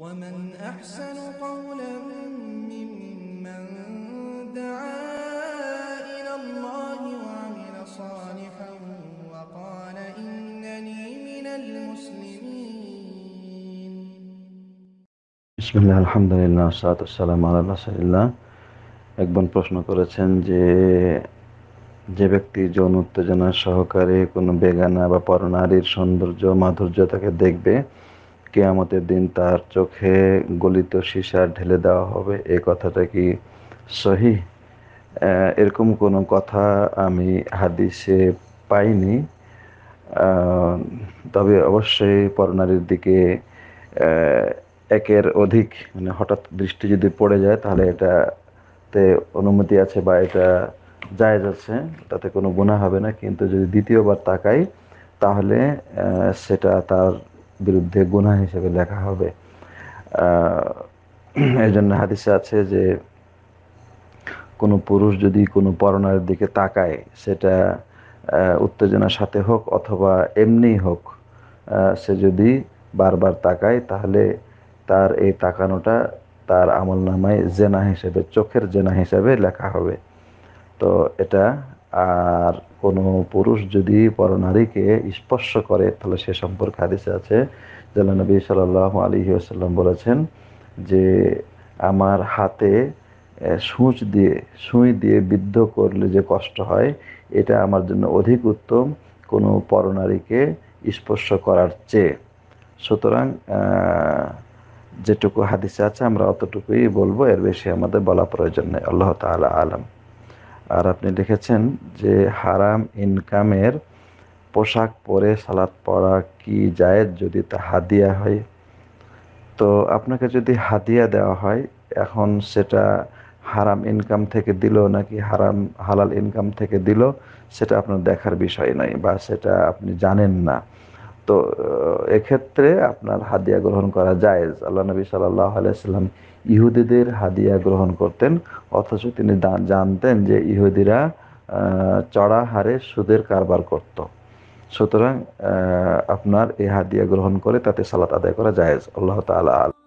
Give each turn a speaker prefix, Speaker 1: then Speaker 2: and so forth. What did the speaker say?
Speaker 1: ومن أحسن قولا ممن دعا إلى الله وعمل صالحا وقال إنني من المسلمين
Speaker 2: بسم الله الحمد لله والصلاة والسلام على رسول الله একজন প্রশ্ন করেছেন যে যে ব্যক্তি যৌন উত্তেজনা সহকারে কোনো বেগানা বা পরনারীর সৌন্দর্য মাধুর্যতাকে দেখবে কেয়ামতের দিন তার চোখে গলিত সীসা ঢেলে দেওয়া হবে এ কথাটা কি সহি এরকম কোনো কথা আমি হাদিসে পাইনি তবে অবশ্যই পরনারীর দিকে একের অধিক মানে হঠাৎ দৃষ্টি যদি পড়ে যায় তাহলে এটাতে অনুমতি আছে বা এটা যায় আছে তাতে কোনো গুণা হবে না কিন্তু যদি দ্বিতীয়বার তাকাই তাহলে সেটা তার বিরুদ্ধে গুণা হিসেবে লেখা হবে এই জন্য হাদিসে আছে যে কোনো পুরুষ যদি কোনো পরনারের দিকে তাকায় সেটা উত্তেজনার সাথে হোক অথবা এমনি হোক সে যদি বারবার তাকায় তাহলে তার এই তাকানোটা তার আমল নামায় জেনা হিসেবে চোখের জেনা হিসেবে লেখা হবে তো এটা আর কোনো পুরুষ যদি পরনারীকে স্পর্শ করে তাহলে সে সম্পর্কে হাদিসে আছে জাল্লা নবী সাল্লাহ আলী আসাল্লাম বলেছেন যে আমার হাতে সূচ দিয়ে সুঁই দিয়ে বিদ্ধ করলে যে কষ্ট হয় এটা আমার জন্য অধিক উত্তম কোনো পরনারীকে স্পর্শ করার চেয়ে সুতরাং যেটুকু হাদিসে আছে আমরা অতটুকুই বলবো এর বেশি আমাদের বলা প্রয়োজন নেই আল্লাহ তালা আলম আর আপনি দেখেছেন যে হারাম ইনকামের পোশাক পরে সালাদ পরা কি জায়েজ যদি তা হাদিয়া হয় তো আপনাকে যদি হাদিয়া দেওয়া হয় এখন সেটা হারাম ইনকাম থেকে দিল নাকি হারাম হালাল ইনকাম থেকে দিল সেটা আপনার দেখার বিষয় নয় বা সেটা আপনি জানেন না তো এক্ষেত্রে আপনার হাদিয়া গ্রহণ করা জায়েজ আল্লাহ নবী সাল্লাহ আলাইসাল্লাম ইহুদিদের হাদিয়া গ্রহণ করতেন অথচ তিনি জানতেন যে ইহুদিরা চড়া হারে সুদের কারবার করত সুতরাং আপনার এই হাদিয়া গ্রহণ করে তাতে সালাত আদায় করা জায়েজ আল্লাহ তালা আল